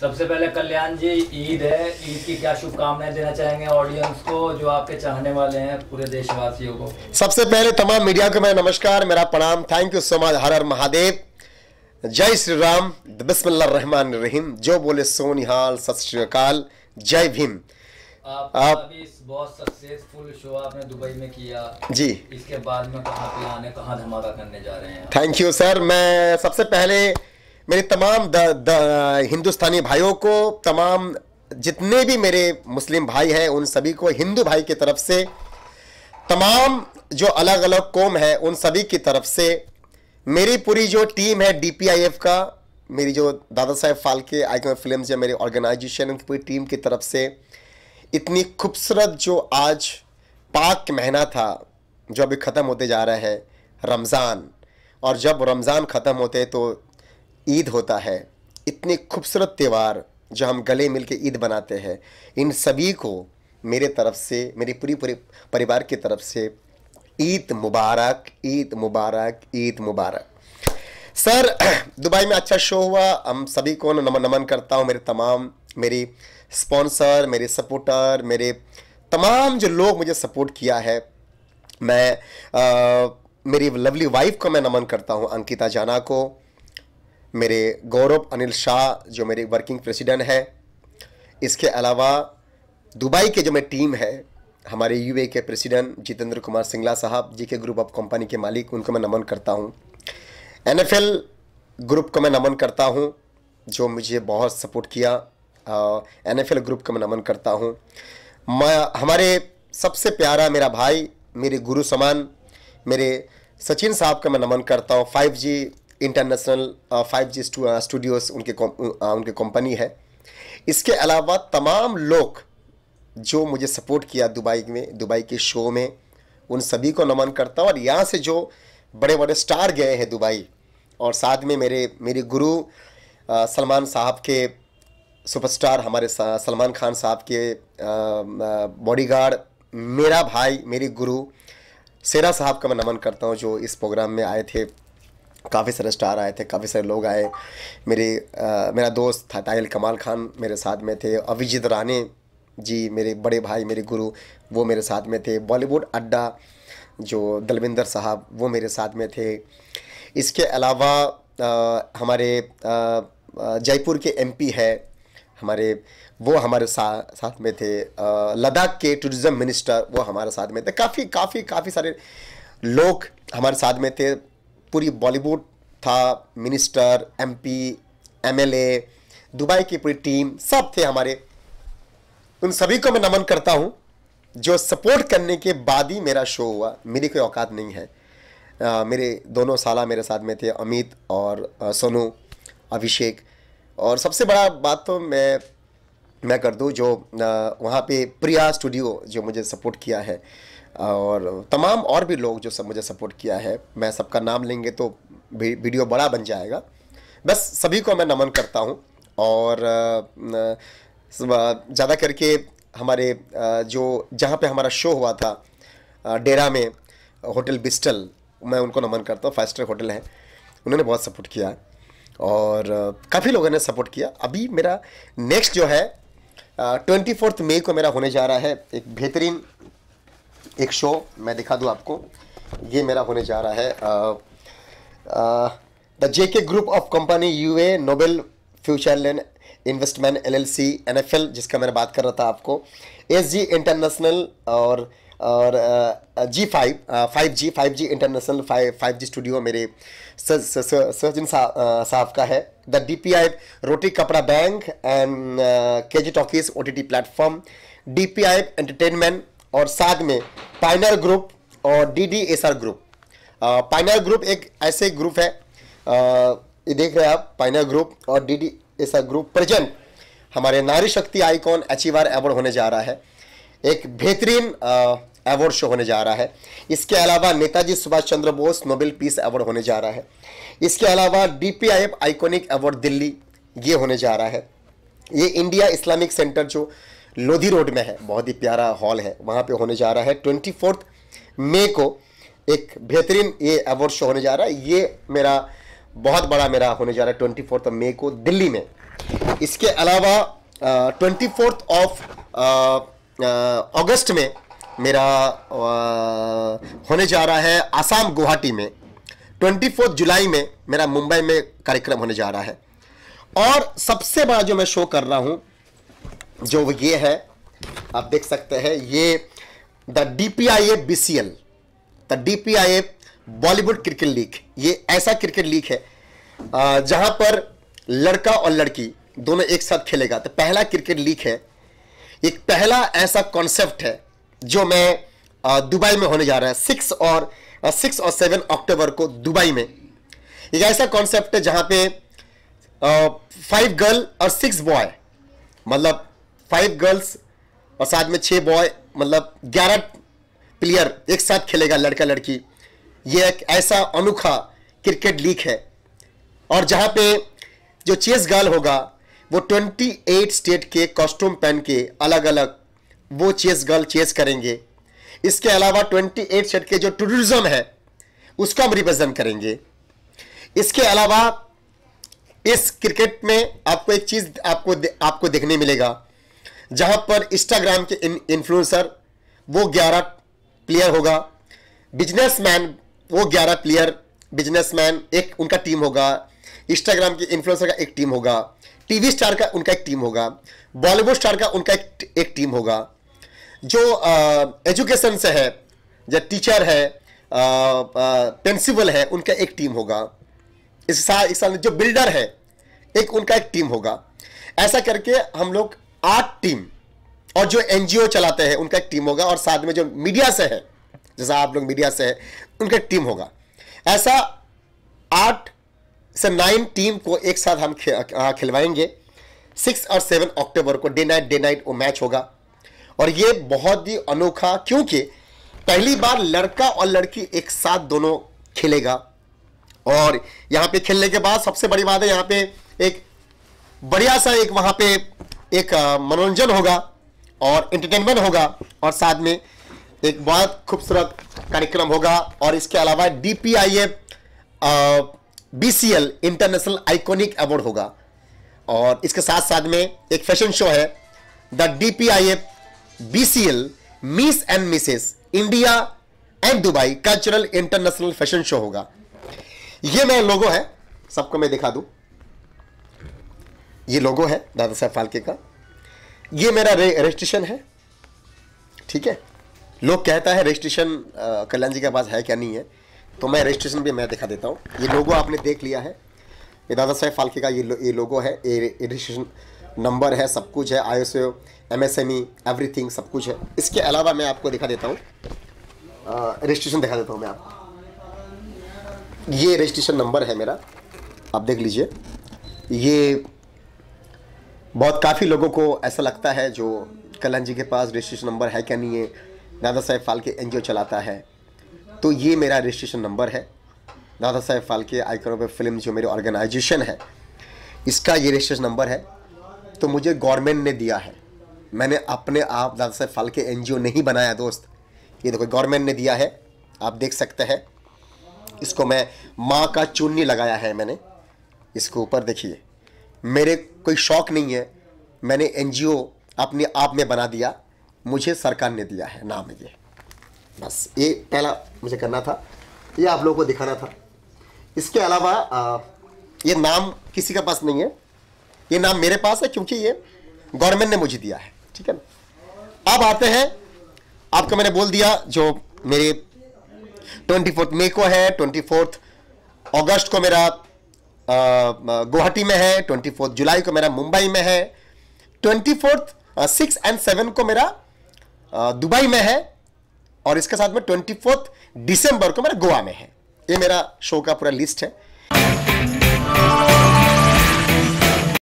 सबसे पहले कल्याण जी ईद है ईद की क्या शुभकामनाएं देना चाहेंगे ऑडियंस को जो आपके चाहने वाले हैं पूरे देशवासियों को सबसे पहले तमाम मीडिया को मैं नमस्कार मेरा प्रणाम थैंक यू सो मच हर हर महादेव जय श्री राम बिस्मिल्लाहमान रहीम जो बोले सोनिहाल सत श्रीकाल जय भीम आप, अभी बहुत सक्सेसफुल शो आपने दुबई में किया जी इसके बाद में कहाँ पे आने कहाँ धमाका करने जा रहे हैं थैंक यू सर मैं सबसे पहले मेरे तमाम द, द, हिंदुस्तानी भाइयों को तमाम जितने भी मेरे मुस्लिम भाई हैं उन सभी को हिंदू भाई की तरफ से तमाम जो अलग अलग कौम है उन सभी की तरफ से मेरी पूरी जो टीम है डीपीआईएफ का मेरी जो दादा साहेब फालके आइकन फिल्म या मेरी ऑर्गेनाइजेशन उनकी पूरी टीम की तरफ से इतनी खूबसूरत जो आज पाक महीना था जो अभी ख़त्म होते जा रहा है रमज़ान और जब रमज़ान ख़त्म होते तो ईद होता है इतने खूबसूरत त्यौहार जो हम गले मिल के ईद बनाते हैं इन सभी को मेरे तरफ से मेरे पूरी पूरे परिवार की तरफ से ईद मुबारक ईद मुबारक ईद मुबारक सर दुबई में अच्छा शो हुआ हम सभी को नमन नमन करता हूँ मेरे तमाम मेरी स्पॉन्सर मेरे सपोर्टर मेरे तमाम जो लोग मुझे सपोर्ट किया है मैं आ, मेरी लवली वाइफ को मैं नमन करता हूँ अंकिता जाना को मेरे गौरव अनिल शाह जो मेरे वर्किंग प्रेसिडेंट हैं इसके अलावा दुबई के जो मेरी टीम है हमारे यू के प्रेसिडेंट जितेंद्र कुमार सिंगला साहब जी के ग्रुप ऑफ कंपनी के मालिक उनको मैं नमन करता हूँ एन ग्रुप को मैं नमन करता हूँ जो मुझे बहुत सपोर्ट किया एन एल ग्रुप को मैं नमन करता हूँ मैं हमारे सबसे प्यारा मेरा भाई मेरे गुरु समान मेरे सचिन साहब का मैं नमन करता हूँ five G international five G studios उनके uh, uh, उनके कंपनी है इसके अलावा तमाम लोग जो मुझे सपोर्ट किया दुबई में दुबई के शो में उन सभी को नमन करता हूँ और यहाँ से जो बड़े बड़े स्टार गए हैं दुबई और साथ में मेरे मेरे गुरु uh, सलमान साहब के सुपरस्टार हमारे सलमान खान साहब के बॉडीगार्ड मेरा भाई मेरे गुरु सेरा साहब का मैं नमन करता हूँ जो इस प्रोग्राम में आए थे काफ़ी सारे स्टार आए थे काफ़ी सारे लोग आए मेरे आ, मेरा दोस्त था ताहिल कमाल खान मेरे साथ में थे अभिजीत राणे जी मेरे बड़े भाई मेरे गुरु वो मेरे साथ में थे बॉलीवुड अड्डा जो दलविंदर साहब वो मेरे साथ में थे इसके अलावा आ, हमारे जयपुर के एमपी है हमारे वो हमारे सा, साथ में थे लद्दाख के टूरिज़म मिनिस्टर वो हमारे साथ में थे काफ़ी काफ़ी काफ़ी सारे लोग हमारे साथ में थे पूरी बॉलीवुड था मिनिस्टर एमपी एमएलए दुबई की पूरी टीम सब थे हमारे उन सभी को मैं नमन करता हूँ जो सपोर्ट करने के बाद ही मेरा शो हुआ मेरी कोई औकात नहीं है आ, मेरे दोनों साला मेरे साथ में थे अमित और सोनू अभिषेक और सबसे बड़ा बात तो मैं मैं कर दूँ जो वहाँ पे प्रिया स्टूडियो जो मुझे सपोर्ट किया है और तमाम और भी लोग जो सब मुझे सपोर्ट किया है मैं सबका नाम लेंगे तो वीडियो बड़ा बन जाएगा बस सभी को मैं नमन करता हूँ और ज़्यादा करके हमारे जो जहाँ पे हमारा शो हुआ था डेरा में होटल बिस्टल मैं उनको नमन करता हूँ फाइव स्टार होटल है उन्होंने बहुत सपोर्ट किया और काफ़ी लोगों ने सपोर्ट किया अभी मेरा नेक्स्ट जो है ट्वेंटी फोर्थ मई को मेरा होने जा रहा है एक बेहतरीन एक शो मैं दिखा दूँ आपको ये मेरा होने जा रहा है the J K group of company U A Noble Future Land Investment L L C N F L जिसका मैंने बात कर रहा था आपको एस जी इंटरनेशनल और और G five five G five G international five five G studio मेरे सचिन साहब का है the D P I Roti Kapda bank and K G talkies O T T platform D P I entertainment और साथ में Pioneer group और D D S R group Pioneer group एक ऐसे ग्रुप है ये देख रहे हैं आप पाइनर ग्रुप और D D S R group present हमारे नारी शक्ति आइकॉन अचीवर अवार्ड होने जा रहा है एक बेहतरीन अवार्ड शो होने जा रहा है इसके अलावा Netaji Subhash Chandra Bose Nobel peace award होने जा रहा है इसके अलावा एफ आइकॉनिक अवार्ड दिल्ली ये होने जा रहा है ये इंडिया इस्लामिक सेंटर जो लोधी रोड में है बहुत ही प्यारा हॉल है वहाँ पे होने जा रहा है ट्वेंटी फोर्थ मे को एक बेहतरीन ये अवार्ड शो होने जा रहा है ये मेरा बहुत बड़ा मेरा होने जा रहा है ट्वेंटी फोर्थ मे को दिल्ली में इसके अलावा ट्वेंटी फोर्थ ऑफ अगस्त में मेरा आ, होने जा रहा है आसाम गुवाहाटी में ट्वेंटी फोर्थ जुलाई में मेरा मुंबई में कार्यक्रम होने जा रहा है और सबसे बड़ा जो मैं शो कर रहा हूँ जो ये है आप देख सकते हैं ये the D P I A B C L the D P I A Bollywood cricket league ये ऐसा क्रिकेट लीग है जहां पर लड़का और लड़की दोनों एक साथ खेलेगा तो पहला क्रिकेट लीग है एक पहला ऐसा कॉन्सेप्ट है जो मैं दुबई में होने जा रहा है सिक्स और सिक्स और सेवन अक्टूबर को दुबई में एक ऐसा कॉन्सेप्ट है जहां पे फाइव गर्ल और सिक्स बॉय मतलब फाइव गर्ल्स और साथ में छः बॉय मतलब ग्यारह प्लेयर एक साथ खेलेगा लड़का लड़की ये एक ऐसा अनोखा क्रिकेट लीग है और जहाँ पे जो चेस गर्ल होगा वो 28 स्टेट के कॉस्ट्यूम पहन के अलग अलग वो चेस गर्ल चेस करेंगे इसके अलावा 28 स्टेट के जो टूरिज्म है उसका हम रिप्रेजेंट करेंगे इसके अलावा इस क्रिकेट में आपको एक चीज़ आपको आपको देखने मिलेगा जहां पर इंस्टाग्राम के इन्फ्लुएंसर वो ग्यारह प्लेयर होगा बिजनेसमैन वो ग्यारह प्लेयर बिजनेसमैन एक उनका टीम होगा इंस्टाग्राम के इन्फ्लुएंसर का एक टीम होगा टीवी स्टार का उनका एक टीम होगा बॉलीवुड स्टार का उनका एक, एक टीम होगा जो एजुकेशन से है या टीचर है प्रिंसिपल है उनका एक टीम होगा इस साल इस साल जो बिल्डर है एक उनका एक टीम होगा ऐसा करके हम लोग आठ टीम और जो एनजीओ चलाते हैं उनका एक टीम होगा और साथ में जो मीडिया से है जैसा आप लोग मीडिया से है उनका एक टीम होगा ऐसा आठ से नाइन टीम को एक साथ हम खिलवाएंगे सिक्स और सेवन अक्टूबर को डे नाइट डे नाइट वो मैच होगा और ये बहुत ही अनोखा क्योंकि पहली बार लड़का और लड़की एक साथ दोनों खेलेगा और यहाँ पे खेलने के बाद सबसे बड़ी बात है यहाँ पे एक बढ़िया सा एक वहाँ पे एक मनोरंजन होगा और एंटरटेनमेंट होगा और साथ में एक बहुत खूबसूरत कार्यक्रम होगा और इसके अलावा D P I F B C L international iconic award होगा और इसके साथ साथ में एक फैशन शो है the D P I F B C L miss and Mrs India and Dubai cultural international fashion show होगा ये मैं लोगो है सबको मैं दिखा दूं ये लोगो है दादा साहब फालके का ये मेरा रजिस्ट्रेशन है ठीक है लोग कहता है रजिस्ट्रेशन कल्याण जी के पास है क्या नहीं है तो मैं रजिस्ट्रेशन भी मैं दिखा देता हूँ ये लोगो आपने देख लिया है ये दादा साहेब फालके का ये लो, ये लोगो है ये रजिस्ट्रेशन नंबर है सब कुछ है I S O M S M E everything सब कुछ है इसके अलावा मैं आपको दिखा देता हूँ रजिस्ट्रेशन दिखा देता हूँ मैं आपको ये रजिस्ट्रेशन नंबर है मेरा आप देख लीजिए ये बहुत काफ़ी लोगों को ऐसा लगता है जो कल्याण जी के पास रजिस्ट्रेशन नंबर है क्या नहीं है दादा साहेब फालके एन चलाता है तो ये मेरा रजिस्ट्रेशन नंबर है दादा साहेब फालके आई ऑफ फिल्म जो मेरे ऑर्गेनाइजेशन है इसका ये रजिस्ट्रेशन नंबर है तो मुझे गवर्नमेंट ने दिया है मैंने अपने आप दादा साहेब फालके एन नहीं बनाया दोस्त ये देखो गवर्नमेंट ने दिया है आप देख सकते हैं इसको मैं माँ का चुन्नी लगाया है मैंने इसके ऊपर देखिए मेरे कोई शौक नहीं है मैंने एनजीओ अपने आप में बना दिया मुझे सरकार ने दिया है नाम ये बस ये पहला मुझे करना था ये आप लोगों को दिखाना था इसके अलावा ये नाम किसी का पास नहीं है ये नाम मेरे पास है क्योंकि ये गवर्नमेंट ने मुझे दिया है ठीक है ना अब आते हैं आपको मैंने बोल दिया जो मेरे ट्वेंटी फोर्थ मई को है ट्वेंटी फोर्थ अगस्त को मेरा गुवाहाटी में है ट्वेंटी फोर्थ जुलाई को मेरा मुंबई में है twenty fourth six and seven को मेरा दुबई में है और इसके साथ में ट्वेंटी फोर्थ दिसंबर को मेरा गोवा में है ये मेरा शो का पूरा लिस्ट है